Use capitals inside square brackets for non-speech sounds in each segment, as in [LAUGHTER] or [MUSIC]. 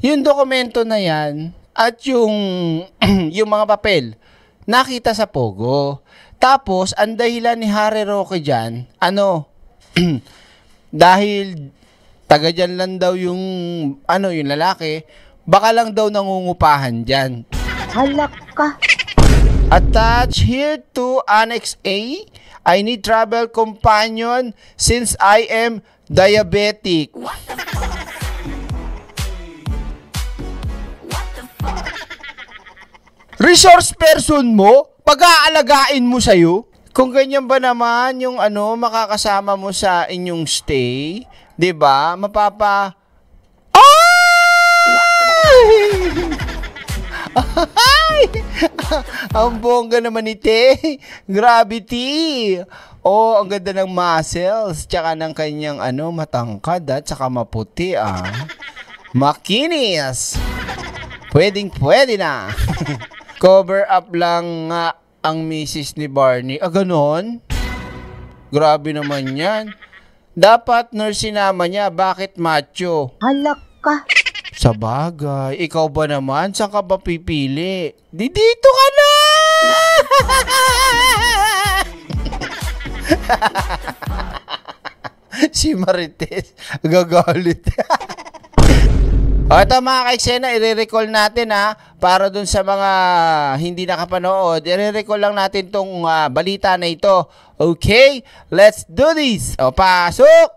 Yung dokumento na yan at yung, [CLEARS THROAT] yung mga papel, nakita sa Pogo. Tapos, ang dahilan ni Harry Roque dyan, ano, [CLEARS THROAT] dahil taga dyan lang daw yung, ano, yung lalaki, baka lang daw nangungupahan dyan. Halak ka. Attach here to Annex A. I need travel companion since I am diabetic. What? resource person mo, pag-aalagain mo sa'yo. Kung ganyan ba naman yung ano, makakasama mo sa inyong stay, 'di ba? Mapapa Ay! Ay! [LAUGHS] ang bongga naman ni Te. Gravity. Oh, ang ganda ng muscles, tsaka ng kanyang ano, matangkad at ah, tsaka maputi ah. Makinis. Pwedeng pwede na. [LAUGHS] Cover up lang nga ang misis ni Barney. Ah, ganon? Grabe naman yan. Dapat nurse sinama niya. Bakit macho? Halak ka. Sa bagay, ikaw ba naman? Saan ka ba pipili? Di dito ka na! [LAUGHS] si Marites, gagalit. [LAUGHS] O ito mga kaiksena, i-recall natin ha, para dun sa mga hindi nakapanood, i-recall lang natin tong uh, balita na ito. Okay, let's do this! O pasok!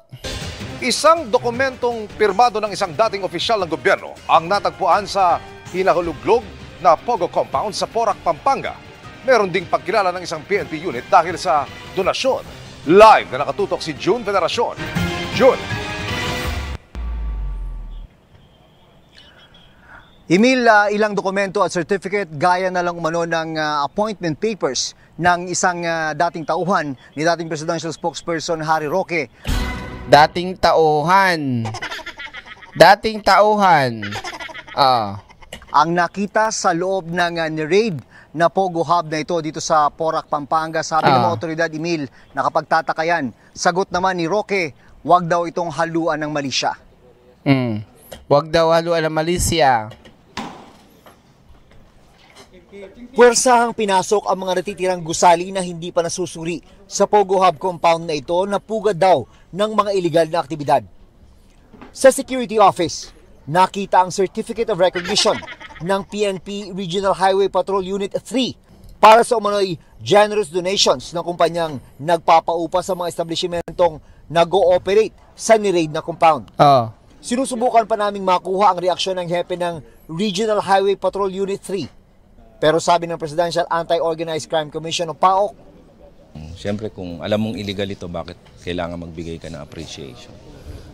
Isang dokumentong pirmado ng isang dating opisyal ng gobyerno ang natagpuan sa hinahuluglog na Pogo Compound sa Porac, Pampanga. Meron ding pagkilala ng isang PNP unit dahil sa donasyon. Live na nakatutok si June Veneracion. June, Imil uh, ah, ilang dokumento at certificate gaya na lang umano ng uh, appointment papers ng isang uh, dating tauhan ni dating presidential spokesperson Harry Roque. Dating tauhan. Dating tauhan. Ah. Uh. Ang nakita sa loob ng uh, ni-raid na Pogo Hub na ito dito sa Porac, Pampanga. Sabi uh. ng mga otoridad, Emil, nakapagtataka yan. Sagot naman ni Roque, wag daw itong haluan ng malisya. Mm. Wag daw haluan ng malisya. Pwersahang pinasok ang mga natitirang gusali na hindi pa nasusuri sa Pogo Hub compound na ito na pugad daw ng mga ilegal na aktibidad. Sa security office, nakita ang Certificate of Recognition ng PNP Regional Highway Patrol Unit 3 para sa umano'y generous donations ng kumpanyang nagpapaupa sa mga establishmentong nag-ooperate sa niraid na compound. Uh. Sinusubukan pa naming makuha ang reaksyon ng hepe ng Regional Highway Patrol Unit 3 pero sabi ng Presidential Anti-Organized Crime Commission o PAOK, mm, Siyempre kung alam mong illegal ito, bakit kailangan magbigay ka ng appreciation?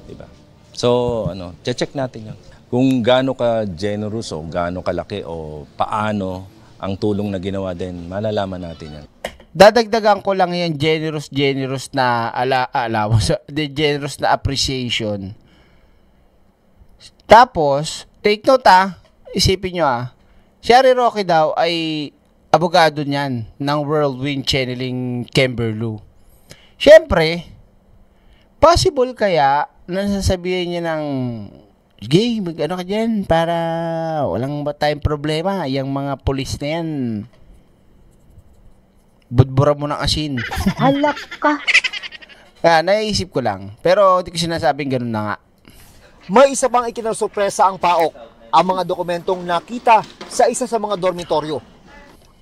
Diba? So, ano, check natin yan. Kung gaano ka generous o gaano kalaki o paano ang tulong na ginawa din, malalaman natin yan. Dadagdagan ko lang yan generous generous na ala the [LAUGHS] generous na appreciation. Tapos, take note ah, isipin nyo ah, Si Sherry Rocky daw ay abogado niyan ng Whirlwind Channeling Camberloo. Siyempre, possible kaya na sasabihin niya ng Sige, mag-ano ka dyan para walang ba tayong problema. Yung mga polis na yan, budbura mo ng asin. Halak [LAUGHS] ka. Ah, naiisip ko lang. Pero hindi ko sinasabing ganun na nga. May isa pang ikinasupresa ang paok ang mga dokumentong nakita sa isa sa mga dormitoryo.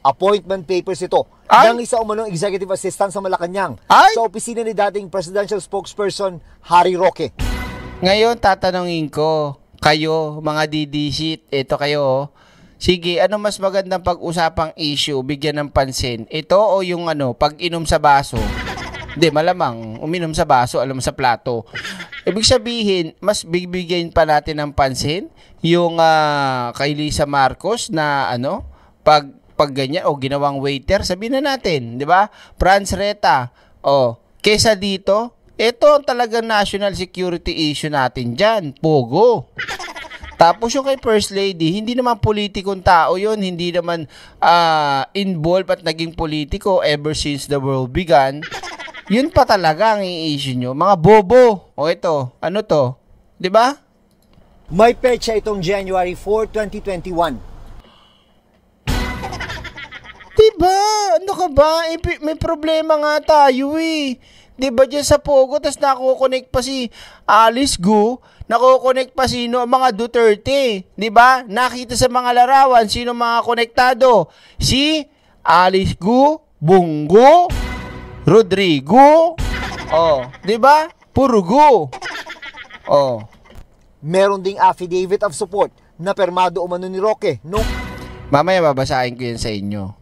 Appointment papers ito Ay? ng isa umanong executive assistant sa Malacanang Ay? sa opisina ni dating presidential spokesperson Harry Roque. Ngayon, tatanungin ko, kayo, mga DD ito kayo, oh. Sige, ano mas magandang pag-usapang issue, bigyan ng pansin? Ito o yung ano, pag-inom sa baso? Hindi, malamang uminom sa baso, alam sa plato. Ibig sabihin, mas bibigyan pa natin ng pansin yung uh, kay Lisa Marcos na ano, pag pag ganyan o ginawang waiter, sabihin na natin, 'di ba? Franz Reta. O, kesa dito, ito ang talagang national security issue natin diyan, pogo. Tapos yung kay First Lady, hindi naman politikong tao yon hindi naman uh, involved at naging politiko ever since the world began. Yun pa talaga ang i-issue nyo. Mga bobo. O ito, ano to? ba? Diba? May petsa itong January 4, 2021. Diba? Ano ka ba? Eh, may problema nga tayo eh. Diba dyan sa Pogo, tapos nakukonek pa si Alice Gu, nakukonek pa sino ang mga Duterte. Diba? Nakita sa mga larawan, sino mga konektado? Si Alice Gu, Bungo, Rodrigo. Oh, 'di ba? Purugo. Oh. Meron ding affidavit of support na permado umano ni Roque no Mamaya babasahin ko yan sa inyo.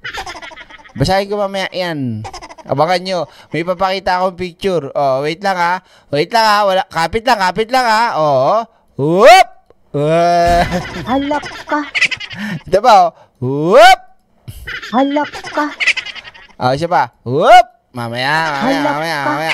Basahin ko mamaya yan. Abangan nyo. May papakita akong picture. Oh, wait lang ha. Wait lang ha. Wala. Kapit lang, kapit lang ha. Oo. Oh. Whoop! Uh. [LAUGHS] Halak ka. Ito ba oh. Whoop! Halak ka. Oh, isa pa. Whoop! Mamaya, mamaya, mamaya, mamaya.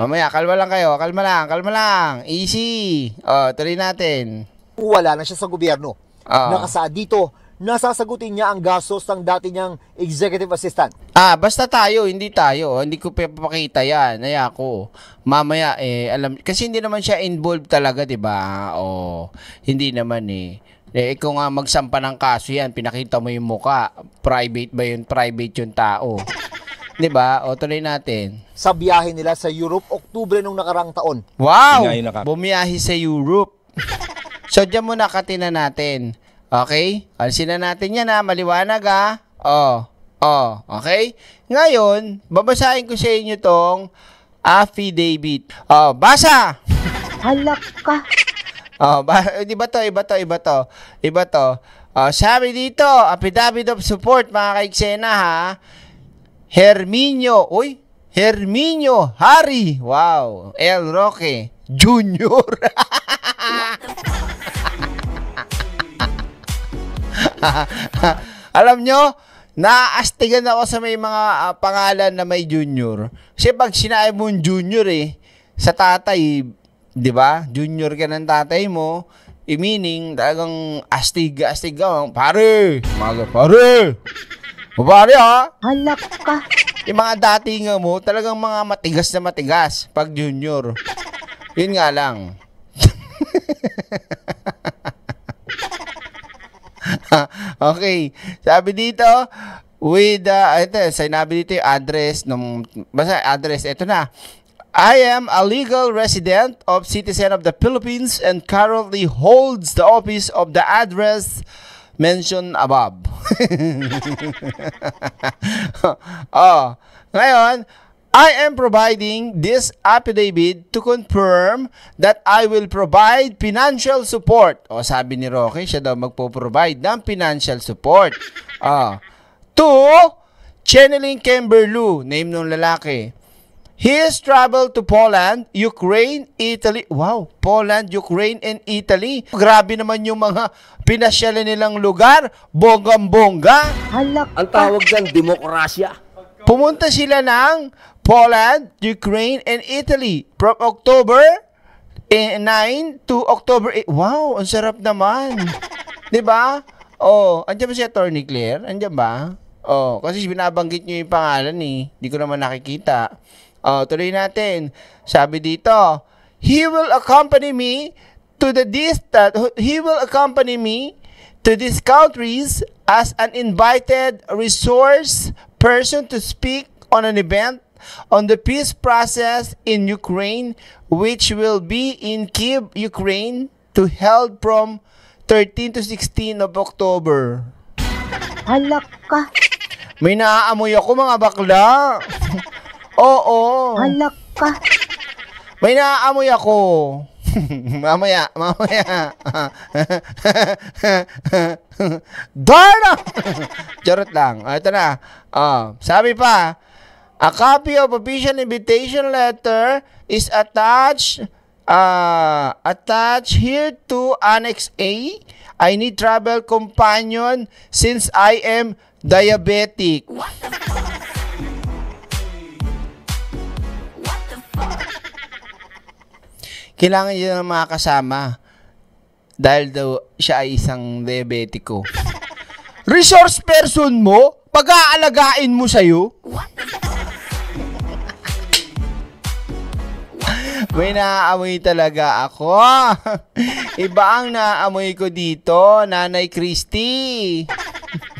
Mamaya, kalma lang kayo. Kalma lang, kalma lang. Easy. O, oh, tuloy natin. Wala na siya sa gobyerno. Oo. Oh. Nakasaad dito, nasasagutin niya ang gastos ng dati niyang executive assistant. Ah, basta tayo, hindi tayo. Hindi ko papakita yan. Naya ko. Mamaya, eh, alam. Kasi hindi naman siya involved talaga, di ba? O, oh, hindi naman eh. Eh, ikaw nga magsampa ng kaso yan, pinakita mo yung muka. Private ba yun? Private yung tao. 'Di ba? O tuloy natin. Sa biyahe nila sa Europe, Oktubre nung nakarang taon. Wow! Hindi naka- Bumiyahi sa Europe. [LAUGHS] so, diyan muna katina natin. Okay? Alisin na natin yan ha. Maliwanag ha. Oh. Oh. Okay? Ngayon, babasahin ko sa inyo tong affidavit. Oh, basa! Halak ka. Oh, ba, eh, di ba to? Iba to, iba to. Iba to. Oh, sabi dito, affidavit of support mga kaiksena ha. Herminio, uy, Herminio Harry, Wow. El Roque Junior. [LAUGHS] Alam nyo, naastigan ako sa may mga uh, pangalan na may junior. Kasi pag sinabi mo junior eh, sa tatay, di ba? Junior ka ng tatay mo, I meaning, talagang astig-astig ka. Pare! Mga pare! O pare ha? Halak ka. Yung mga dating mo, talagang mga matigas na matigas pag junior. Yun nga lang. [LAUGHS] okay. Sabi dito, with, uh, ito, sinabi dito yung address, ng, basta address, ito na. I am a legal resident of citizen of the Philippines and currently holds the office of the address mentioned above. [LAUGHS] oh, ngayon, I am providing this affidavit to confirm that I will provide financial support. O oh, sabi ni Rocky, siya daw magpo-provide ng financial support. Ah, to Channeling Camberlu, name ng lalaki His travel to Poland, Ukraine, Italy. Wow, Poland, Ukraine, and Italy. Grabe naman yung mga pinasyala nilang lugar. Bonggam-bongga. Ang tawag ng demokrasya. Pumunta sila ng Poland, Ukraine, and Italy from October 9 to October 8. Wow, ang sarap naman. [LAUGHS] 'Di ba? Oh, andiyan ba si Attorney Claire? Andiyan ba? Oh, kasi binabanggit niyo yung pangalan eh. Hindi ko naman nakikita. Oh, tuloy natin. Sabi dito, He will accompany me to the distant, He will accompany me to these countries as an invited resource person to speak on an event on the peace process in Ukraine, which will be in Kiev, Ukraine, to held from 13 to 16 of October. Halak ka. May naaamoy ako mga bakla. [LAUGHS] Oo. Alak ka. May naaamoy ako. [LAUGHS] mamaya, mamaya. [LAUGHS] Darna! [LAUGHS] Charot lang. Ah, ito na. Ah, sabi pa, a copy of official invitation letter is attached uh, attached here to Annex A. I need travel companion since I am diabetic. What? Kailangan niya ng mga kasama dahil daw siya ay isang diabetiko. Resource person mo, pag-aalagain mo sa'yo. [LAUGHS] May naaamoy talaga ako. [LAUGHS] Iba ang naaamoy ko dito, Nanay Christy.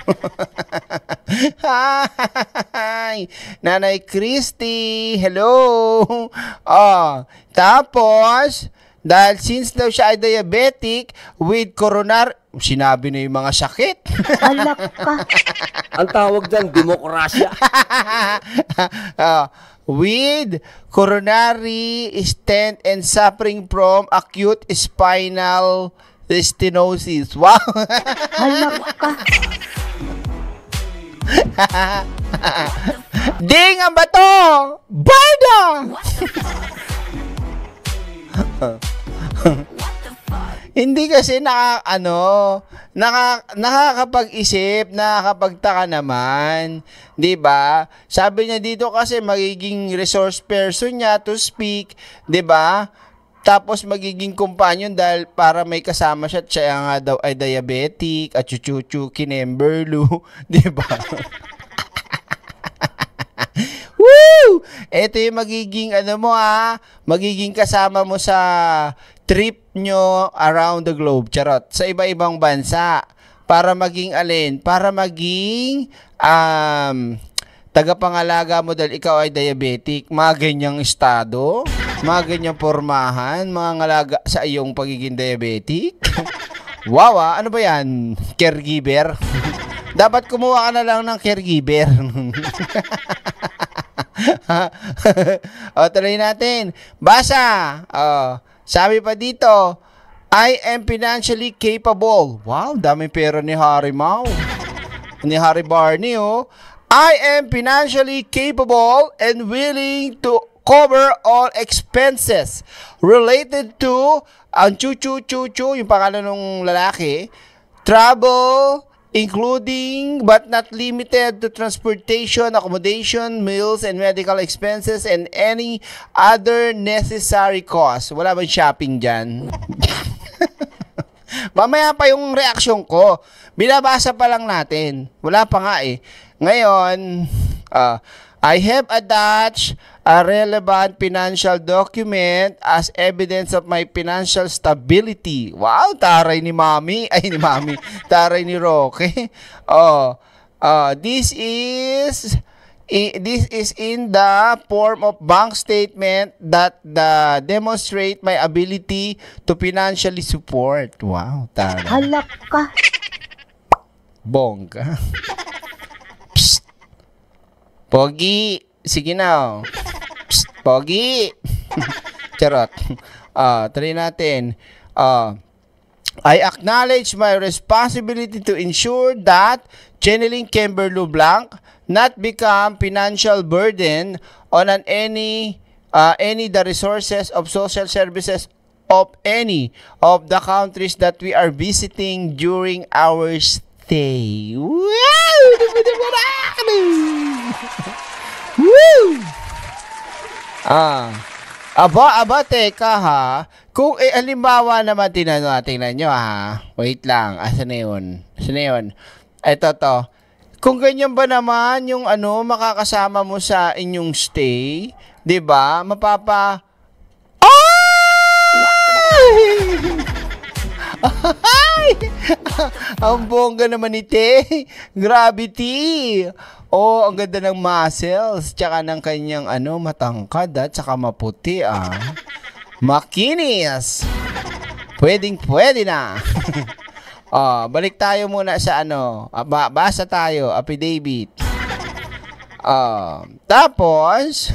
[LAUGHS] Hi! Nanay Christy! Hello! Oh, tapos, dahil since daw siya ay diabetic with coronar, sinabi na yung mga sakit. [LAUGHS] Alak ka. Ang tawag dyan, demokrasya. uh, [LAUGHS] with coronary stent and suffering from acute spinal Stenosis. Wow! Hala [LAUGHS] ka. [LAUGHS] Ding ang bato! Barda! [LAUGHS] Hindi kasi na ano, naka, nakakapag-isip, nakakapagtaka naman, 'di ba? Sabi niya dito kasi magiging resource person niya to speak, 'di ba? Tapos magiging kumpanyon dahil para may kasama siya, at siya nga daw ay diabetic, at chuchuchu, kinemberlu, [LAUGHS] di ba? [LAUGHS] Woo! Ito yung magiging ano mo ah, magiging kasama mo sa trip nyo around the globe, charot, sa iba-ibang bansa para maging alin, para maging um, tagapangalaga mo dahil ikaw ay diabetic, mga ganyang estado. Mga ganyang pormahan, mga ngalaga sa iyong pagiging diabetic. Wawa, ano ba yan? Caregiver? Dapat kumuha ka na lang ng caregiver. [LAUGHS] o, tuloy natin. Basa! O, sabi pa dito, I am financially capable. Wow, daming pera ni Harry Mau. Ni Harry Barney, oh. I am financially capable and willing to cover all expenses related to ang chu chu chu chu yung pangalan ng lalaki travel including but not limited to transportation, accommodation, meals, and medical expenses, and any other necessary costs. Wala bang shopping dyan? [LAUGHS] Mamaya pa yung reaksyon ko. Binabasa pa lang natin. Wala pa nga eh. Ngayon, uh, I have attached a relevant financial document as evidence of my financial stability. Wow, taray ni Mami. [LAUGHS] Ay, ni Mami. taray ni Roque. [LAUGHS] Oh, uh, this is... I, this is in the form of bank statement that the demonstrate my ability to financially support. Wow, tara. Halak ka. Bongga. [LAUGHS] Psst. Pogi. Sige na. Psst, pogi. [LAUGHS] Charot. Uh, ah, try natin. Uh, I acknowledge my responsibility to ensure that channeling Kimber Blanc not become financial burden on an any uh, any the resources of social services of any of the countries that we are visiting during our stay. Wow! [LAUGHS] Woo! Ah. Aba, aba, teka ha. Kung eh, halimbawa naman, tinanong natin na nyo ha. Wait lang, asan na yun? Asan na yun? Ito to. Kung ganyan ba naman yung ano, makakasama mo sa inyong stay, di ba? Mapapa... Ay! [LAUGHS] Ang bongga naman ni Te. Gravity. Oh, ang ganda ng muscles, tsaka ng kanyang ano, matangkad at ah, tsaka maputi ah. Makinis! Pwedeng pwede na. [LAUGHS] oh, balik tayo muna sa ano, ah, ba basa tayo, affidavit. Oh, tapos,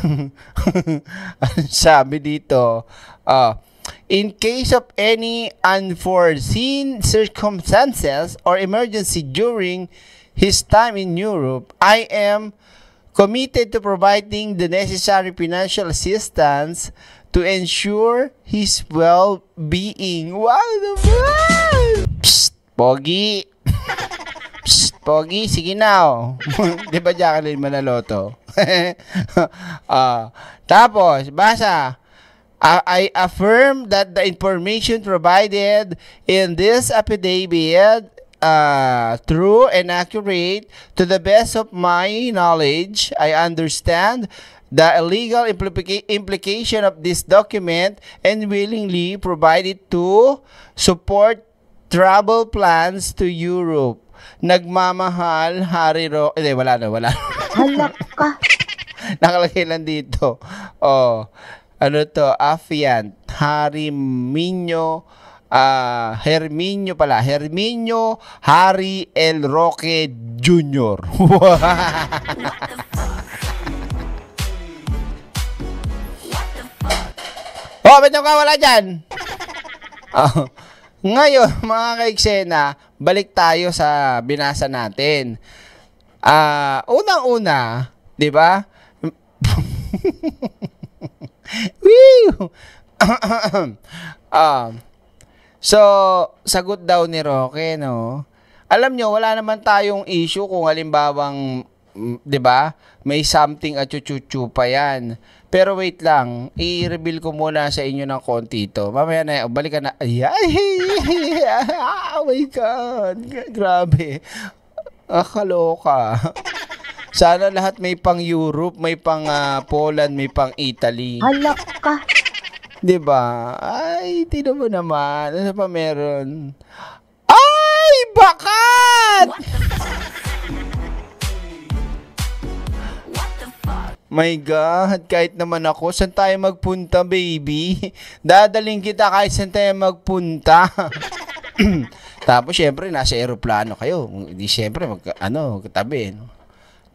[LAUGHS] sabi dito, uh, In case of any unforeseen circumstances or emergency during his time in Europe, I am committed to providing the necessary financial assistance to ensure his well-being. Wow naman! Psst! Pogi! Psst! Pogi! Sige na, oh. [LAUGHS] Di ba, Jacqueline Manaloto? uh, [LAUGHS] tapos, basa. I affirm that the information provided in this affidavit uh, true and accurate to the best of my knowledge. I understand the illegal implica implication of this document and willingly provide it to support travel plans to Europe. Nagmamahal, Harry Ro... Hindi, eh, wala na, wala. Halak ka. [LAUGHS] Nakalagay lang dito. Oh, ano to? Affiant, Harry Minyo uh, Herminio pala. Herminio Harry L. Roque Jr. [LAUGHS] oh, ba't ka wala dyan? [LAUGHS] Oh, ngayon, [LAUGHS] mga kaiksena, balik tayo sa binasa natin. Ah, uh, unang-una, 'di ba? um, [COUGHS] So, sagot daw ni Roque, no? Alam nyo, wala naman tayong issue kung halimbawang, mm, di ba, may something at chuchu pa yan. Pero wait lang, i-reveal ko muna sa inyo ng konti ito. Mamaya na, balikan na. Ay, [LAUGHS] oh my God. Grabe. Akaloka. Sana lahat may pang Europe, may pang uh, Poland, may pang Italy. Alak ka. 'Di ba? Ay, tino mo naman. Ano pa meron? Ay, bakat! My God, kahit naman ako, saan tayo magpunta, baby? Dadaling kita kahit saan tayo magpunta. [CLEARS THROAT] Tapos, syempre, nasa aeroplano kayo. Di syempre, mag, ano, katabi. No?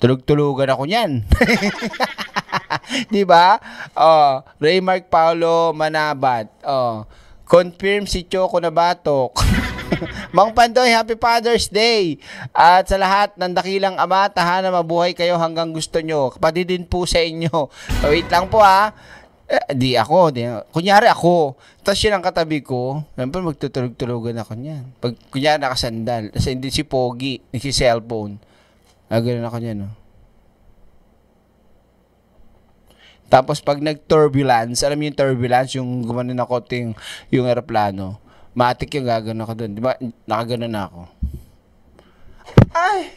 Tulog-tulugan ako niyan. [LAUGHS] [LAUGHS] 'Di ba? Oh, Raymark Paolo Manabat. Oh, confirm si Choco na batok. [LAUGHS] Mang Pandoy, Happy Father's Day! At sa lahat ng dakilang ama, tahanan mabuhay kayo hanggang gusto nyo. Kapatid din po sa inyo. Oh, wait lang po ha. Ah. Eh, di ako. Di, kunyari ako. Tapos yun ang katabi ko. Siyempre magtutulog-tulogan ako niyan. Pag kunyari nakasandal. Tapos hindi si Pogi, si cellphone. Ah, ganun ako niyan. No? Oh. Tapos pag nag-turbulence, alam mo yung turbulence, yung gumano na ting, yung aeroplano, matik yung gagano ako doon. Di ba? Nakagano na ako. Ay!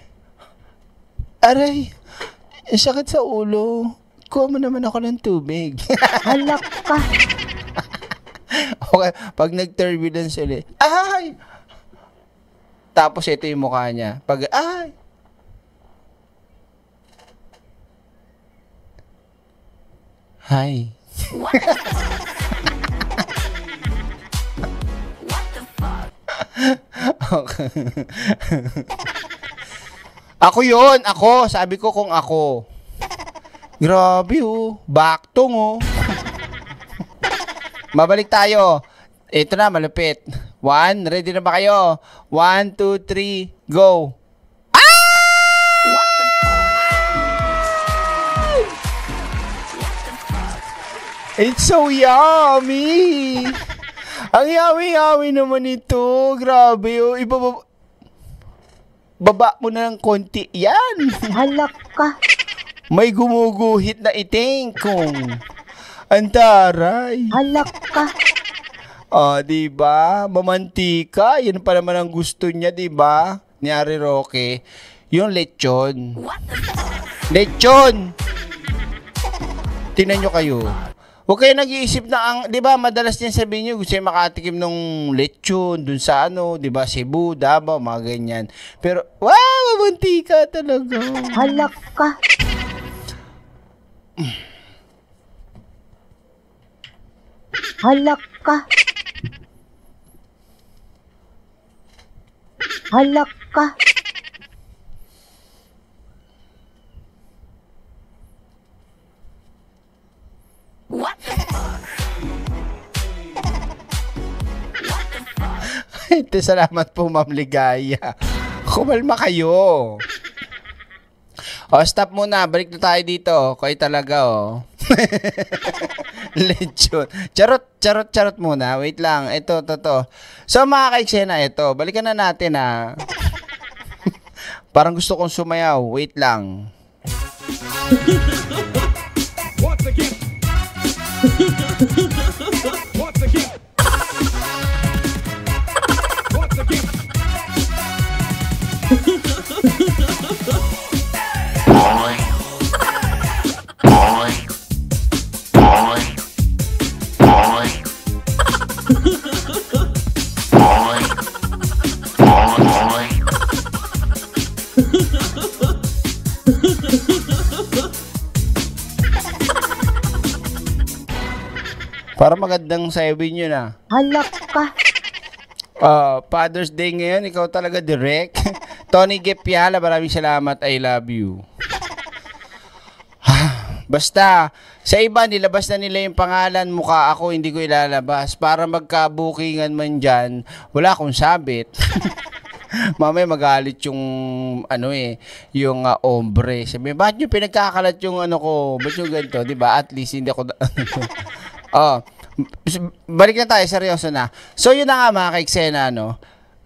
Aray! Eh, sakit sa ulo. Kuha naman ako ng tubig. Halak [LAUGHS] pa! okay, pag nag-turbulence ulit, ay! Tapos ito yung mukha niya. Pag, ay! Hi. okay. [LAUGHS] ako yon ako. Sabi ko kung ako. Grabe oh. Baktong oh. Mabalik tayo. Ito na, malupit. One, ready na ba kayo? One, two, three, go. It's so yummy! Ang yummy-yummy naman ito. Grabe, oh. Iba, baba, baba mo na ng konti. Yan! Halak ka. May gumuguhit na iting kong. Ang taray. Halak ka. Oh, di ba? Mamantika. Yan pa naman ang gusto niya, di ba? Ni Ari Roque. Yung lechon. What? Lechon! Tingnan nyo kayo. Huwag kayo nag-iisip na ang, di ba, madalas din sabihin nyo, gusto makatikim ng lechon, dun sa ano, di ba, Cebu, Davao, mga ganyan. Pero, wow, mabunti ka talaga. Halak ka. Halak ka. Halak ka. What the fuck? What the fuck? salamat po, Ma'am Ligaya. Kumalma kayo. O, oh, stop muna. Balik na tayo dito. Koy talaga, oh. [LAUGHS] Lechon. Charot, charot, charot muna. Wait lang. Ito, totoo. So, mga kaiksena, ito. Balikan na natin, ha. Ah. [LAUGHS] Parang gusto kong sumayaw. Wait lang. [LAUGHS] Para magandang 7 yun ah. Halak ka. Uh, Father's Day ngayon, ikaw talaga direct. [LAUGHS] Tony Gepiala, maraming salamat. I love you. [SIGHS] Basta, sa iba, nilabas na nila yung pangalan, mukha ako, hindi ko ilalabas. Para magkabukingan man dyan, wala akong sabit. [LAUGHS] Mamay magalit yung ano eh, yung uh, ombre. Sabi, bakit nyo pinagkakalat yung ano ko? Ba't yung ganito? Diba? At least hindi ako... [LAUGHS] Oh. Balik na tayo, seryoso na. So yun na nga mga kaiksena, no?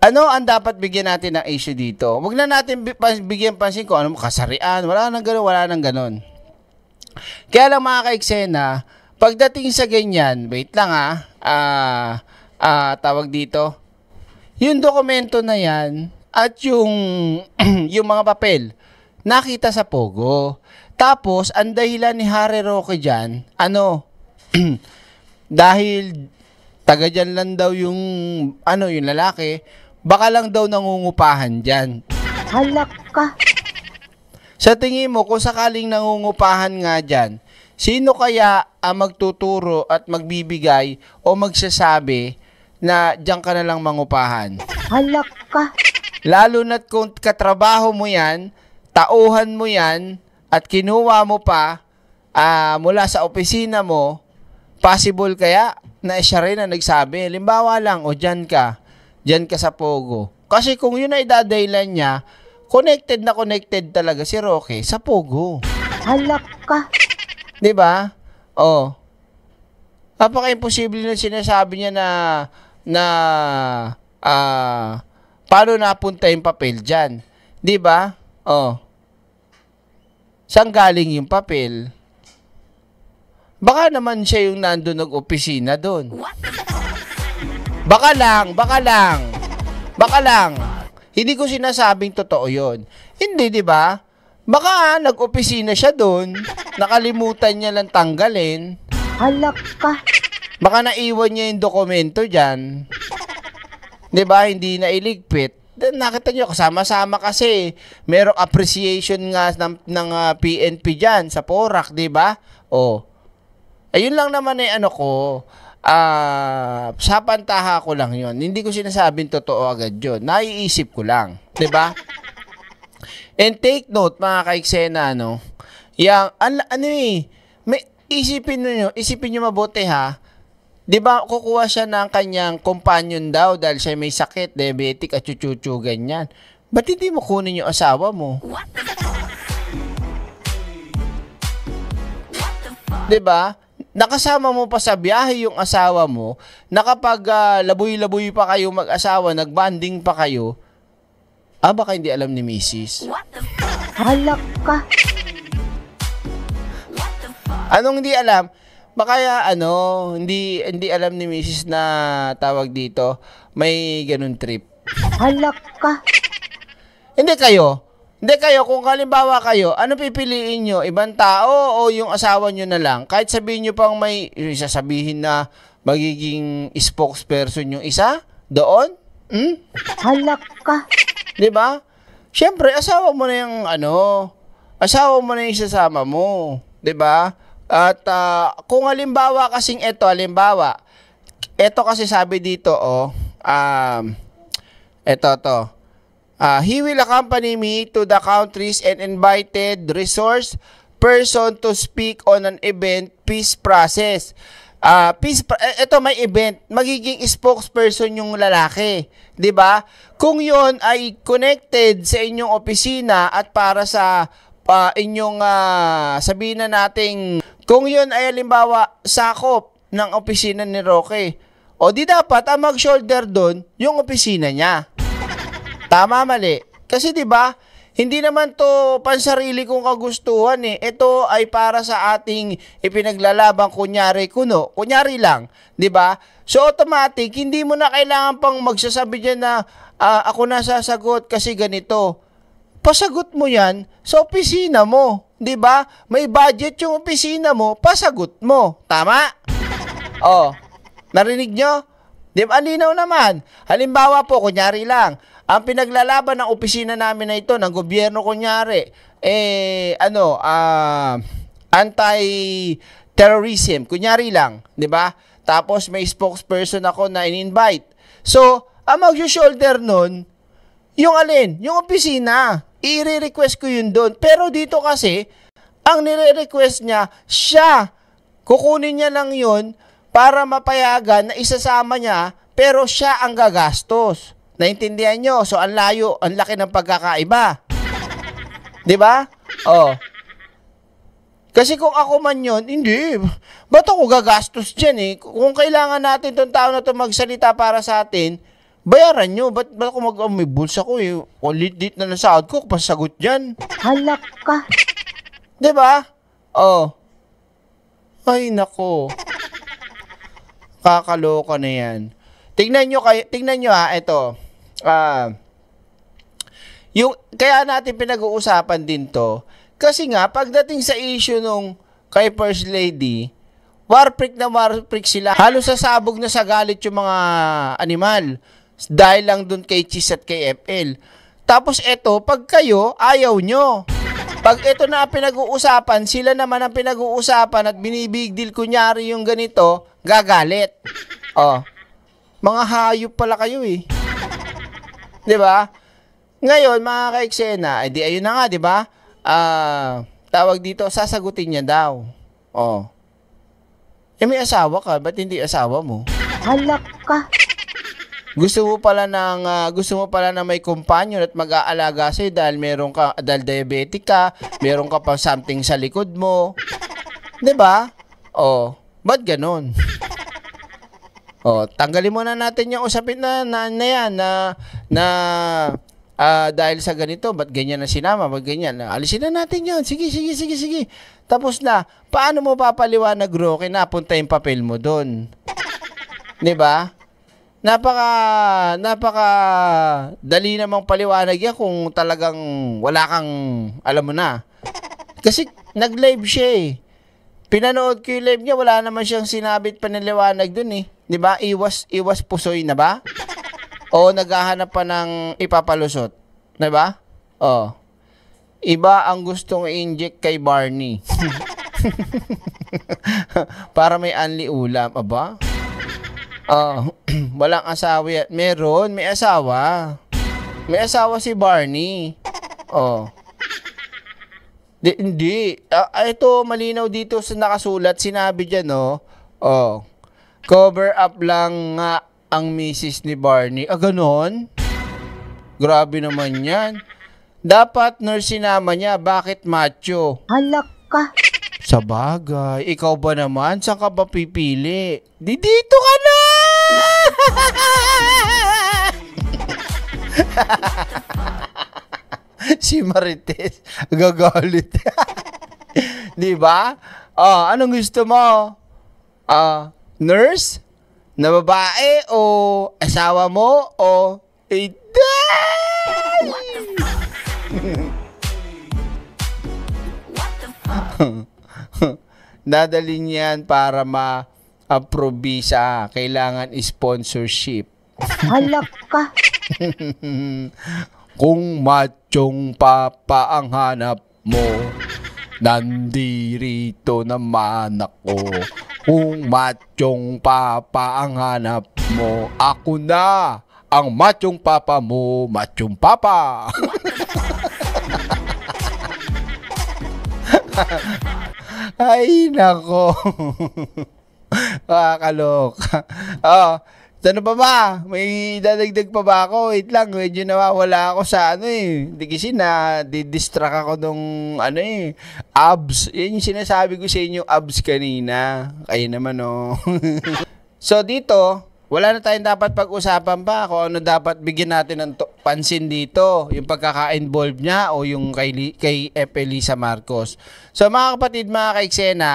Ano ang dapat bigyan natin ng issue dito? Huwag na natin bigyan pansin kung ano kasarian, wala nang ganun, wala nang ganun. Kaya lang mga kaiksena, pagdating sa ganyan, wait lang ah, uh, uh, tawag dito, yung dokumento na yan at yung, [CLEARS THROAT] yung mga papel, nakita sa Pogo. Tapos, ang dahilan ni Harry Roque dyan, ano, [CLEARS THROAT] dahil taga dyan lang daw yung ano yung lalaki, baka lang daw nangungupahan dyan. Halak ka. Sa tingin mo, kung sakaling nangungupahan nga dyan, sino kaya ang magtuturo at magbibigay o magsasabi na dyan ka na lang mangupahan? Halak ka. Lalo na't kung katrabaho mo yan, tauhan mo yan, at kinuha mo pa uh, mula sa opisina mo, Possible kaya na siya rin na nagsabi, limbawa lang, o dyan ka, dyan ka sa Pogo. Kasi kung yun ay dadaylan niya, connected na connected talaga si Roque sa Pogo. Halak ka. ba? Diba? Oh. Napaka-imposible na sinasabi niya na na uh, paano napunta yung papel diyan? 'Di ba? Oh. Saan galing yung papel? Baka naman siya yung nandoon nag-opisina doon. Baka lang, baka lang. Baka lang. Hindi ko sinasabing totoo yon. Hindi, di ba? Baka nag-opisina siya doon, nakalimutan niya lang tanggalin. Halak pa. Baka naiwan niya yung dokumento diyan. 'Di ba? Hindi na iligpit nakita niyo, kasama-sama kasi, merong appreciation nga ng, ng uh, ah, PNP dyan sa PORAC, di ba? O, oh. Ayun lang naman eh ano ko, uh, sa pantaha ko lang yon. Hindi ko sinasabing totoo agad yon. Naiisip ko lang. ba? Diba? And take note mga kaiksena, no? Yang, an, ano eh, may, isipin nyo, isipin nyo mabuti ha. 'di ba kukuha siya ng kanyang companion daw dahil siya may sakit, diabetic at chuchuchu ganyan. Ba't hindi mo kunin yung asawa mo? 'Di ba? nakasama mo pa sa biyahe yung asawa mo, nakapag uh, ah, labuy-labuy pa kayo mag-asawa, nagbanding pa kayo, ah baka hindi alam ni misis. Halak ka. Anong hindi alam? Baka ano, hindi hindi alam ni misis na tawag dito, may ganun trip. Halak ka. Hindi kayo. Hindi kayo, kung halimbawa kayo, ano pipiliin nyo? Ibang tao o yung asawa nyo na lang? Kahit sabihin nyo pang may, sasabihin na magiging spokesperson yung isa doon? Hmm? Halak ka. Di ba? Siyempre, asawa mo na yung ano, asawa mo na yung isasama mo. Di ba? At uh, kung halimbawa kasing ito, halimbawa, ito kasi sabi dito, oh, um, ito to, Uh, he will accompany me to the countries and invited resource person to speak on an event peace process. Uh, peace ito eh, may event, magiging spokesperson yung lalaki, 'di ba? Kung 'yon ay connected sa inyong opisina at para sa uh, inyong uh, sabihin na nating kung 'yon ay halimbawa sakop ng opisina ni Roque, o di dapat ang mag-shoulder doon yung opisina niya. Tama, mali. Kasi 'di ba? Hindi naman to pansarili kong kagustuhan eh. Ito ay para sa ating ipinaglalaban kunyari kuno. Kunyari lang, 'di ba? So automatic hindi mo na kailangan pang magsasabi diyan na uh, ako na sasagot kasi ganito. Pasagot mo 'yan sa opisina mo, 'di ba? May budget yung opisina mo, pasagot mo. Tama? [LAUGHS] oh. Narinig nyo? Di ba? Linaw naman. Halimbawa po, kunyari lang, ang pinaglalaban ng opisina namin na ito, ng gobyerno kunyari, eh, ano, uh, anti-terrorism, kunyari lang, di ba? Tapos may spokesperson ako na in-invite. So, ang mag-shoulder nun, yung alin, yung opisina, i-request ko yun doon. Pero dito kasi, ang nire-request niya, siya, kukunin niya lang yun para mapayagan na isasama niya, pero siya ang gagastos. Naintindihan nyo? So, ang layo, ang laki ng pagkakaiba. Di ba? Oh. Kasi kung ako man yon hindi. Ba't ako gagastos dyan eh? Kung kailangan natin tong tao na to magsalita para sa atin, bayaran nyo. Ba't, ba't ako mag oh, may bulsa ko eh? O lit na lang sahod ko, pasagot dyan. Halak ka. Di ba? Oh. Ay, nako. Kakaloka na yan. Tingnan nyo, kayo, tingnan nyo ha, ito uh, yung kaya natin pinag-uusapan din to kasi nga pagdating sa issue nung kay First Lady, warprick na warprick sila. Halos sasabog na sa galit yung mga animal dahil lang dun kay Cheese at kay FL. Tapos eto, pag kayo, ayaw nyo. Pag ito na ang pinag-uusapan, sila naman ang pinag-uusapan at binibig deal kunyari yung ganito, gagalit. Oh. Mga hayop pala kayo eh. 'Di ba? Ngayon, mga kaeksena, edi eh, ayun na nga, 'di ba? Ah, uh, tawag dito, sasagutin niya daw. Oh. Eh may asawa ka, ba't hindi asawa mo? Halak ka. Gusto mo pala ng uh, gusto mo pala na may kumpanyo at mag-aalaga sa dahil meron ka dahil diabetic ka, meron ka pa something sa likod mo. 'Di ba? Oh, ba't ganun? Oh, tanggalin mo na natin yung usapin na, na, na yan na na uh, dahil sa ganito, ba't ganyan na sinama, ba't ganyan na, alisin na natin yon Sige, sige, sige, sige. Tapos na, paano mo papaliwanag, Roque, na punta yung papel mo doon? [LAUGHS] ba? Diba? Napaka, napaka dali namang paliwanag yan kung talagang wala kang, alam mo na. Kasi nag-live siya eh. Pinanood ko yung live niya, wala naman siyang sinabit paniliwanag dun eh. Di ba? Iwas, iwas pusoy na ba? o naghahanap pa ng ipapalusot. ba? Diba? Oh. Iba ang gustong i-inject kay Barney. [LAUGHS] Para may anli ulam. Aba? Oh, [CLEARS THROAT] walang asawa yan. Meron, may asawa. May asawa si Barney. Oh. Di, hindi. Uh, ito, malinaw dito sa nakasulat. Sinabi dyan, no? Oh. Cover up lang nga ang misis ni Barney. Ah, ganon? Grabe naman yan. Dapat nurse sinama niya. Bakit macho? Halak ka. Sa bagay. Ikaw ba naman? Saan ka ba pipili? Di dito ka na! [LAUGHS] si Marites gagalit. [LAUGHS] Di ba? Oh, anong gusto mo? Ah, uh, nurse na babae o asawa mo o Iday! [LAUGHS] Dadalhin yan para ma-aprobisa. Kailangan sponsorship. Halak ka. [LAUGHS] Kung machong papa ang hanap mo, nandirito naman ako. Kung machong papa ang hanap mo, ako na ang machong papa mo, machong papa. [LAUGHS] Ay, nako. [LAUGHS] Kakaloka. Ah, oh, ano pa ba? May dadagdag pa ba ako? Wait lang, medyo nawawala ako sa ano eh. Hindi kasi na didistract ako nung ano eh, abs. Yan yung sinasabi ko sa inyo abs kanina. Kayo naman oh. [LAUGHS] so dito, wala na tayong dapat pag-usapan pa kung ano dapat bigyan natin ng pansin dito. Yung pagkaka-involve niya o yung kay, Li- kay F. Elisa Marcos. So mga kapatid, mga kaiksena,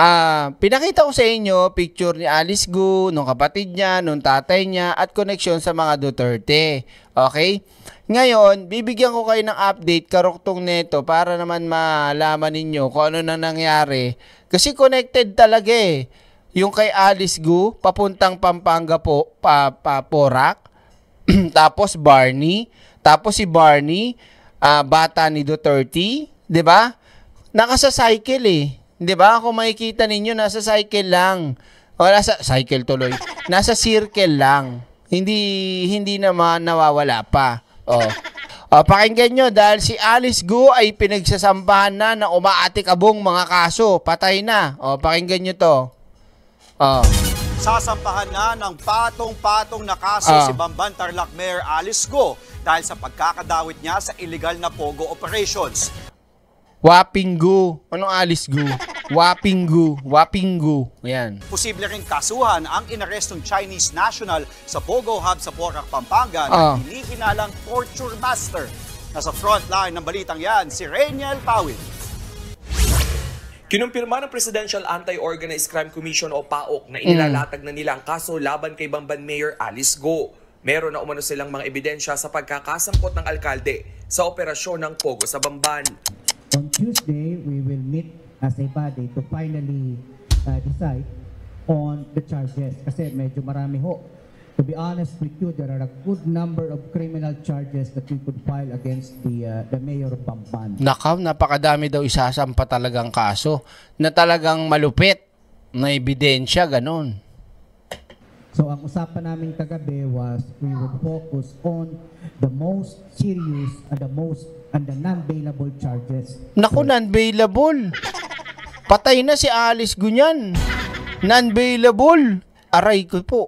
Ah, pinakita ko sa inyo picture ni Alice Gu, nung kapatid niya, nung tatay niya at koneksyon sa mga Duterte. Okay? Ngayon, bibigyan ko kayo ng update karuktong neto para naman malaman ninyo kung ano na nangyari. Kasi connected talaga eh. Yung kay Alice Gu, papuntang Pampanga po, pa, pa, Porak. [CLEARS THROAT] tapos Barney. Tapos si Barney, uh, bata ni Duterte. di ba? Nakasa cycle eh 'Di ba? Kung makikita ninyo nasa cycle lang. O nasa cycle tuloy. Nasa circle lang. Hindi hindi naman nawawala pa. Oh. Uh, pakinggan nyo dahil si Alice Gu ay pinagsasambahan na ng umaatikabong mga kaso. Patay na. O, pakinggan nyo to. Uh. Sasampahan na ng patong-patong na kaso uh. si Bamban Tarlac Mayor Alice Gu dahil sa pagkakadawit niya sa illegal na pogo operations. Wapinggu. Anong alis gu? [LAUGHS] Wapinggu. Wapinggu. Ayan. Posible ring kasuhan ang inarestong Chinese national sa Pogo Hub sa Porac, Pampanga na ah. hinihinalang torture master. Nasa frontline ng balitang yan, si Reniel Pawil. Kinumpirma ng Presidential Anti-Organized Crime Commission o PAOK na inilalatag na nila ang kaso laban kay Bamban Mayor Alice Go. Meron na umano silang mga ebidensya sa pagkakasangkot ng alkalde sa operasyon ng Pogo sa Bamban. On Tuesday, we will meet as a body to finally uh, decide on the charges kasi medyo marami ho. To be honest with you, there are a good number of criminal charges that we could file against the uh, the mayor of Pampan. Nakaw, napakadami daw isasampa talagang kaso na talagang malupit na ebidensya, ganun. So ang usapan namin kagabi was we would focus on the most serious and the most and the non-bailable charges. Naku, non-bailable. Patay na si Alice Gunyan. Non-bailable. Aray ko po.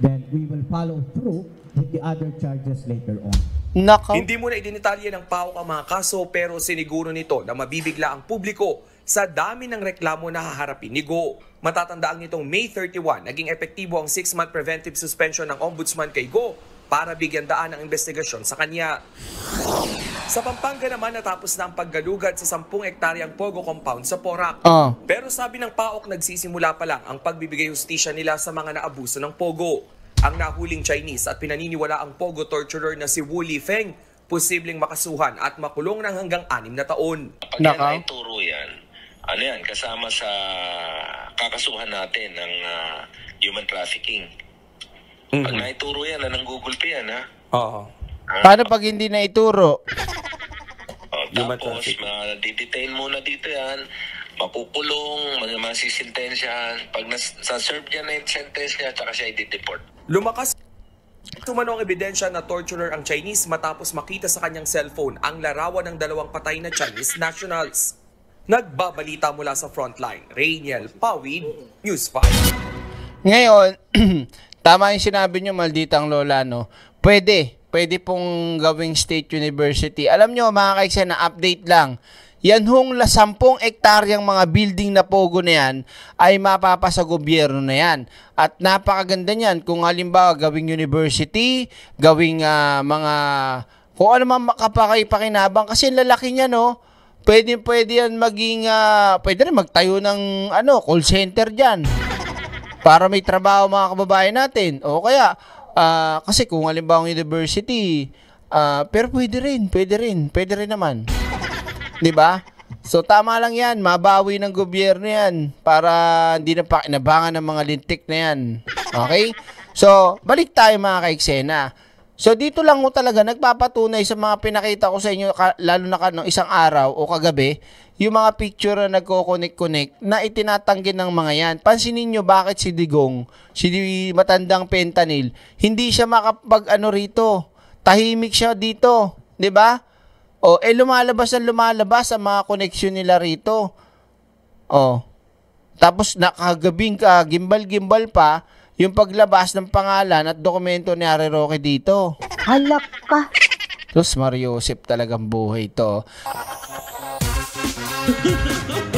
Then we will follow through with the other charges later on. Naka. Hindi mo na idinitalya ng PAOK ang mga kaso pero siniguro nito na mabibigla ang publiko sa dami ng reklamo na haharapin ni Go. Matatandaan nitong May 31, naging epektibo ang 6-month preventive suspension ng ombudsman kay Go para bigyan daan ang investigasyon sa kanya. Sa Pampanga naman natapos na ang paggalugad sa 10 ektaryang Pogo compound sa Porac. Uh. Pero sabi ng PAOK nagsisimula pa lang ang pagbibigay hustisya nila sa mga naabuso ng Pogo. Ang nahuling Chinese at pinaniniwala ang Pogo torturer na si Wu Li Feng posibleng makasuhan at makulong ng hanggang anim na taon. Pag Naka? yan turo yan, ano yan, kasama sa kakasuhan natin ng uh, human trafficking. Mm-hmm. Pag mhm. naituro yan, nanggugulpi yan, ha? Oo. Ah. Paano pag hindi na ituro? [LAUGHS] oh, tapos, ma-detain muna dito yan. Mapukulong, masisintensyahan. Pag nasa-serve niya na yung sentence niya, tsaka siya i-deport. Lumakas Tumano ang ebidensya na torturer ang Chinese matapos makita sa kanyang cellphone ang larawan ng dalawang patay na Chinese nationals. Nagbabalita mula sa frontline, Rainiel Pawid, News 5. Ngayon, [CLEARS THROAT] Tama yung sinabi nyo, malditang lola, no? Pwede. Pwede pong gawing state university. Alam nyo, mga kaiksen, na update lang. Yan hong la 10 ektaryang mga building na pogo na yan ay mapapa sa gobyerno na yan. At napakaganda niyan kung halimbawa gawing university, gawing uh, mga kung ano man makapakipakinabang kasi lalaki niya no. Pwede pwede yan maging uh, pwede rin magtayo ng ano call center diyan para may trabaho mga kababayan natin. O kaya, uh, kasi kung halimbawa ang university, uh, pero pwede rin, pwede rin, pwede rin naman. 'Di ba? So tama lang 'yan, mabawi ng gobyerno 'yan para hindi na pakinabangan ng mga lintik na 'yan. Okay? So, balik tayo mga kaeksena. So dito lang ho talaga nagpapatunay sa mga pinakita ko sa inyo lalo na kano isang araw o kagabi yung mga picture na nagko-connect-connect na itinatanggi ng mga yan. Pansinin nyo bakit si Digong, si matandang Pentanil, hindi siya makapag ano rito. Tahimik siya dito, 'di ba? O eh lumalabas ang lumalabas ang mga connection nila rito. Oh. Tapos nakagabing ka gimbal-gimbal pa yung paglabas ng pangalan at dokumento ni Ari Roque dito. Halak ka. Mario Mariosip talagang buhay to. [LAUGHS]